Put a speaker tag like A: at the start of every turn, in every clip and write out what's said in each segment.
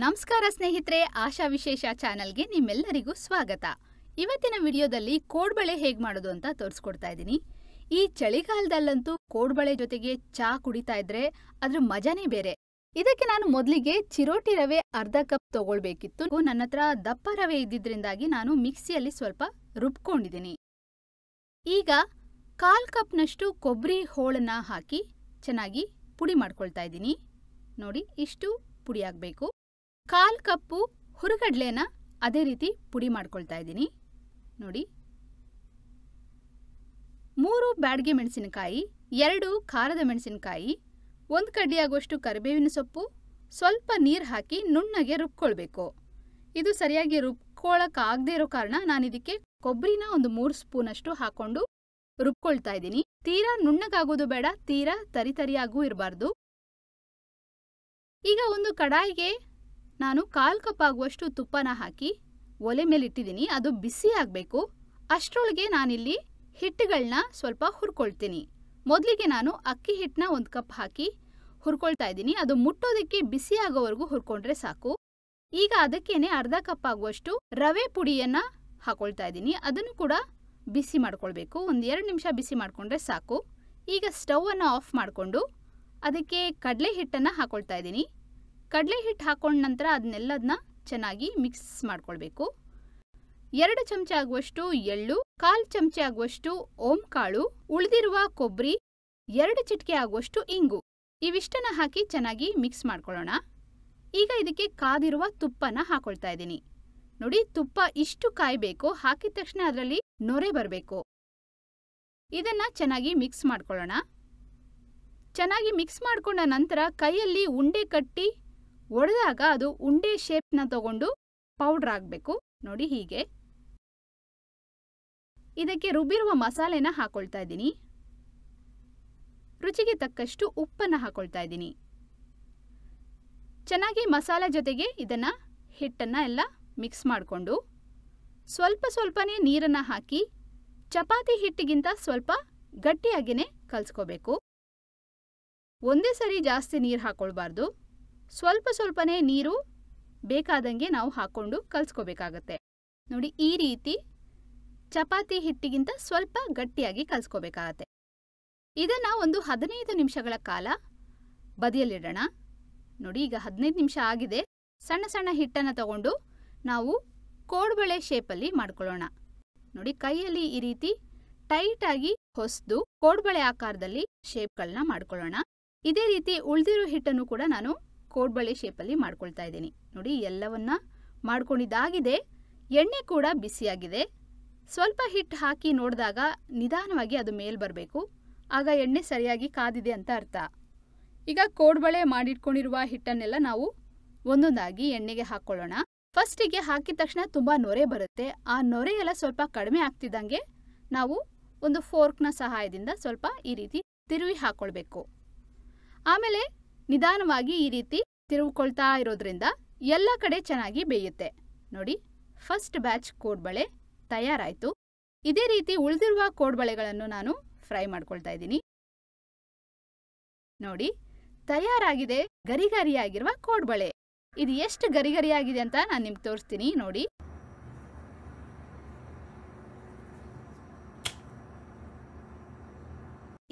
A: ನಮಸ್ಕಾರ ಸ್ನೇಹಿತರೆ ಆಶಾ ವಿಶೇಷ ಚಾನೆಲ್ಗೆ ನಿಮ್ಮೆಲ್ಲರಿಗೂ ಸ್ವಾಗತ ಇವತ್ತಿನ ವಿಡಿಯೋದಲ್ಲಿ ಕೋಡ್ಬಳೆ ಹೇಗೆ ಮಾಡೋದು ಅಂತ ತೋರಿಸ್ಕೊಡ್ತಾ ಇದ್ದೀನಿ ಈ ಚಳಿಗಾಲದಲ್ಲಂತೂ ಕೋಡ್ಬಳೆ ಜೊತೆಗೆ ಚಾ ಕುಡಿತಾ ಇದ್ರೆ ಅದ್ರ ಮಜಾನೇ ಬೇರೆ ಇದಕ್ಕೆ ನಾನು ಮೊದಲಿಗೆ ಚಿರೋಟಿ ರವೆ ಅರ್ಧ ಕಪ್ ತಗೊಳ್ಬೇಕಿತ್ತು ನನ್ನ ಹತ್ರ ದಪ್ಪ ರವೆ ಇದ್ದಿದ್ರಿಂದಾಗಿ ನಾನು ಮಿಕ್ಸಿಯಲ್ಲಿ ಸ್ವಲ್ಪ ರುಬ್ಕೊಂಡಿದ್ದೀನಿ ಈಗ ಕಾಲ್ ಕಪ್ನಷ್ಟು ಕೊಬ್ಬರಿ ಹೋಳನ್ನ ಹಾಕಿ ಚೆನ್ನಾಗಿ ಪುಡಿ ಮಾಡ್ಕೊಳ್ತಾ ಇದ್ದೀನಿ ನೋಡಿ ಇಷ್ಟು ಪುಡಿಯಾಗಬೇಕು ಕಾಲು ಕಪ್ಪು ಹುರಿಗಡ್ಲೆನ ಅದೇ ರೀತಿ ಪುಡಿ ಮಾಡ್ಕೊಳ್ತಾ ಇದ್ದೀನಿ ನೋಡಿ ಮೂರು ಬ್ಯಾಡ್ಗೆ ಮೆಣಸಿನಕಾಯಿ ಎರಡು ಖಾರದ ಮೆಣಸಿನಕಾಯಿ ಒಂದು ಕಡ್ಡಿಯಾಗುವಷ್ಟು ಕರಿಬೇವಿನ ಸೊಪ್ಪು ಸ್ವಲ್ಪ ನೀರು ಹಾಕಿ ನುಣ್ಣಗೆ ರುಬ್ಕೊಳ್ಬೇಕು ಇದು ಸರಿಯಾಗಿ ರುಬ್ಕೊಳ್ಳೋಕ್ಕಾಗದೇ ಇರೋ ಕಾರಣ ಇದಕ್ಕೆ ಕೊಬ್ಬರಿನ ಒಂದು ಮೂರು ಸ್ಪೂನಷ್ಟು ಹಾಕ್ಕೊಂಡು ರುಬ್ಕೊಳ್ತಾ ಇದ್ದೀನಿ ತೀರಾ ನುಣ್ಣಗಾಗೋದು ಬೇಡ ತೀರಾ ತರಿತರಿಯಾಗೂ ಇರಬಾರ್ದು ಈಗ ಒಂದು ಕಡಾಯಿಗೆ ನಾನು ಕಾಲು ಕಪ್ಪಾಗುವಷ್ಟು ತುಪ್ಪನ ಹಾಕಿ ಒಲೆ ಮೇಲೆ ಇಟ್ಟಿದ್ದೀನಿ ಅದು ಬಿಸಿ ಆಗಬೇಕು ಅಷ್ಟರೊಳಗೆ ನಾನಿಲ್ಲಿ ಹಿಟ್ಟುಗಳನ್ನ ಸ್ವಲ್ಪ ಹುರ್ಕೊಳ್ತೀನಿ ಮೊದಲಿಗೆ ನಾನು ಅಕ್ಕಿ ಹಿಟ್ಟನ್ನ ಒಂದು ಕಪ್ ಹಾಕಿ ಹುರ್ಕೊಳ್ತಾ ಇದ್ದೀನಿ ಅದು ಮುಟ್ಟೋದಕ್ಕೆ ಬಿಸಿ ಆಗೋವರೆಗೂ ಹುರ್ಕೊಂಡ್ರೆ ಸಾಕು ಈಗ ಅದಕ್ಕೇನೆ ಅರ್ಧ ಕಪ್ ಆಗುವಷ್ಟು ರವೆ ಪುಡಿಯನ್ನು ಹಾಕೊಳ್ತಾ ಇದ್ದೀನಿ ಅದನ್ನು ಕೂಡ ಬಿಸಿ ಮಾಡ್ಕೊಳ್ಬೇಕು ಒಂದು ಎರಡು ನಿಮಿಷ ಬಿಸಿ ಮಾಡಿಕೊಂಡ್ರೆ ಸಾಕು ಈಗ ಸ್ಟವನ್ನು ಆಫ್ ಮಾಡಿಕೊಂಡು ಅದಕ್ಕೆ ಕಡಲೆ ಹಿಟ್ಟನ್ನು ಹಾಕೊಳ್ತಾ ಇದ್ದೀನಿ ಕಡಲೆ ಹಿಟ್ಟು ಹಾಕೊಂಡ ನಂತರ ಅದನ್ನೆಲ್ಲದನ್ನ ಚೆನ್ನಾಗಿ ಮಿಕ್ಸ್ ಮಾಡ್ಕೊಳ್ಬೇಕು ಎರಡು ಚಮಚ ಆಗುವಷ್ಟು ಎಳ್ಳು ಕಾಲು ಚಮಚ ಆಗುವಷ್ಟು ಓಂ ಕಾಳು ಉಳಿದಿರುವ ಕೊಬ್ಬರಿ ಎರಡು ಚಿಟಿಕೆ ಆಗುವಷ್ಟು ಇಂಗು ಇವಿಷ್ಟನ್ನ ಹಾಕಿ ಚೆನ್ನಾಗಿ ಮಿಕ್ಸ್ ಮಾಡ್ಕೊಳ್ಳೋಣ ಈಗ ಇದಕ್ಕೆ ಕಾದಿರುವ ತುಪ್ಪನ ಹಾಕೊಳ್ತಾ ಇದ್ದೀನಿ ನೋಡಿ ತುಪ್ಪ ಇಷ್ಟು ಕಾಯಬೇಕು ಹಾಕಿದ ತಕ್ಷಣ ಅದರಲ್ಲಿ ನೊರೆ ಬರಬೇಕು ಇದನ್ನ ಚೆನ್ನಾಗಿ ಮಿಕ್ಸ್ ಮಾಡ್ಕೊಳ್ಳೋಣ ಚೆನ್ನಾಗಿ ಮಿಕ್ಸ್ ಮಾಡ್ಕೊಂಡ ನಂತರ ಕೈಯಲ್ಲಿ ಉಂಡೆ ಕಟ್ಟಿ ಒಡೆದಾಗ ಅದು ಉಂಡೆ ಶೇಪ್ನ ತಗೊಂಡು ಪೌಡ್ರ್ ಆಗಬೇಕು ನೋಡಿ ಹೀಗೆ ಇದಕ್ಕೆ ರುಬ್ಬಿರುವ ಮಸಾಲೆನ ಹಾಕೊಳ್ತಾ ಇದ್ದೀನಿ ರುಚಿಗೆ ತಕ್ಕಷ್ಟು ಉಪ್ಪನ್ನ ಹಾಕೊಳ್ತಾ ಇದ್ದೀನಿ ಚೆನ್ನಾಗಿ ಮಸಾಲೆ ಜೊತೆಗೆ ಇದನ್ನ ಹಿಟ್ಟನ್ನ ಎಲ್ಲ ಮಿಕ್ಸ್ ಮಾಡಿಕೊಂಡು ಸ್ವಲ್ಪ ಸ್ವಲ್ಪನೇ ನೀರನ್ನ ಹಾಕಿ ಚಪಾತಿ ಹಿಟ್ಟಿಗಿಂತ ಸ್ವಲ್ಪ ಗಟ್ಟಿಯಾಗಿಯೇ ಕಲ್ಸ್ಕೋಬೇಕು ಒಂದೇ ಸರಿ ಜಾಸ್ತಿ ನೀರು ಹಾಕೊಳ್ಬಾರ್ದು ಸ್ವಲ್ಪ ಸ್ವಲ್ಪನೇ ನೀರು ಬೇಕಾದಂಗೆ ನಾವು ಹಾಕ್ಕೊಂಡು ಕಲಸ್ಕೋಬೇಕಾಗತ್ತೆ ನೋಡಿ ಈ ರೀತಿ ಚಪಾತಿ ಹಿಟ್ಟಿಗಿಂತ ಸ್ವಲ್ಪ ಗಟ್ಟಿಯಾಗಿ ಕಲ್ಸ್ಕೋಬೇಕಾಗತ್ತೆ ಇದನ್ನ ಒಂದು ಹದಿನೈದು ನಿಮಿಷಗಳ ಕಾಲ ಬದಿಯಲ್ಲಿಡೋಣ ನೋಡಿ ಈಗ ಹದಿನೈದು ನಿಮಿಷ ಆಗಿದೆ ಸಣ್ಣ ಸಣ್ಣ ಹಿಟ್ಟನ್ನು ತಗೊಂಡು ನಾವು ಕೋಡ್ಬಳೆ ಶೇಪಲ್ಲಿ ಮಾಡ್ಕೊಳ್ಳೋಣ ನೋಡಿ ಕೈಯಲ್ಲಿ ಈ ರೀತಿ ಟೈಟಾಗಿ ಹೊಸದು ಕೋಡ್ಬಳೆ ಆಕಾರದಲ್ಲಿ ಶೇಪ್ಗಳನ್ನ ಮಾಡ್ಕೊಳ್ಳೋಣ ಇದೇ ರೀತಿ ಉಳಿದಿರೋ ಹಿಟ್ಟನ್ನು ಕೂಡ ನಾನು ಕೋಡ್ಬಳೆ ಶೇಪಲ್ಲಿ ಮಾಡ್ಕೊಳ್ತಾ ಇದ್ದೀನಿ ನೋಡಿ ಎಲ್ಲವನ್ನ ಮಾಡ್ಕೊಂಡಿದ್ದಾಗಿದೆ ಎಣ್ಣೆ ಕೂಡ ಬಿಸಿಯಾಗಿದೆ ಸ್ವಲ್ಪ ಹಿಟ್ ಹಾಕಿ ನೋಡಿದಾಗ ನಿಧಾನವಾಗಿ ಅದು ಮೇಲ್ ಬರಬೇಕು ಆಗ ಎಣ್ಣೆ ಸರಿಯಾಗಿ ಕಾದಿದೆ ಅಂತ ಅರ್ಥ ಈಗ ಕೋಡ್ಬಳೆ ಮಾಡಿಟ್ಕೊಂಡಿರುವ ಹಿಟ್ಟನ್ನೆಲ್ಲ ನಾವು ಒಂದೊಂದಾಗಿ ಎಣ್ಣೆಗೆ ಹಾಕ್ಕೊಳ್ಳೋಣ ಫಸ್ಟಿಗೆ ಹಾಕಿದ ತಕ್ಷಣ ತುಂಬ ನೊರೆ ಬರುತ್ತೆ ಆ ನೊರೆ ಎಲ್ಲ ಸ್ವಲ್ಪ ಕಡಿಮೆ ಆಗ್ತಿದ್ದಂಗೆ ನಾವು ಒಂದು ಫೋರ್ಕ್ನ ಸಹಾಯದಿಂದ ಸ್ವಲ್ಪ ಈ ರೀತಿ ತಿರುವಿ ಹಾಕೊಳ್ಬೇಕು ಆಮೇಲೆ ನಿಧಾನವಾಗಿ ಈ ರೀತಿ ತಿರುವುಕೊಳ್ತಾ ಇರೋದ್ರಿಂದ ಎಲ್ಲ ಕಡೆ ಚೆನ್ನಾಗಿ ಬೇಯುತ್ತೆ ನೋಡಿ ಫಸ್ಟ್ ಬ್ಯಾಚ್ ಕೋಡ್ಬಳೆ ತಯಾರಾಯಿತು ಇದೇ ರೀತಿ ಉಳಿದಿರುವ ಕೋಡ್ಬಳೆಗಳನ್ನು ನಾನು ಫ್ರೈ ಮಾಡ್ಕೊಳ್ತಾ ಇದ್ದೀನಿ ನೋಡಿ ತಯಾರಾಗಿದೆ ಗರಿಗರಿಯಾಗಿರುವ ಕೋಡ್ಬಳೆ ಇದು ಎಷ್ಟು ಗರಿಗರಿಯಾಗಿದೆ ಅಂತ ನಾನು ನಿಮ್ಗೆ ತೋರಿಸ್ತೀನಿ ನೋಡಿ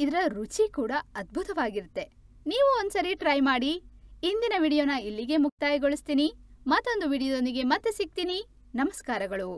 A: ಇದರ ರುಚಿ ಕೂಡ ಅದ್ಭುತವಾಗಿರುತ್ತೆ ನೀವು ಒಂದ್ಸರಿ ಟ್ರೈ ಮಾಡಿ ಇಂದಿನ ವಿಡಿಯೋನ ಇಲ್ಲಿಗೆ ಮುಕ್ತಾಯಗೊಳಿಸ್ತೀನಿ ಮತ್ತೊಂದು ವಿಡಿಯೋದೊಂದಿಗೆ ಮತ್ತೆ ಸಿಗ್ತೀನಿ ನಮಸ್ಕಾರಗಳು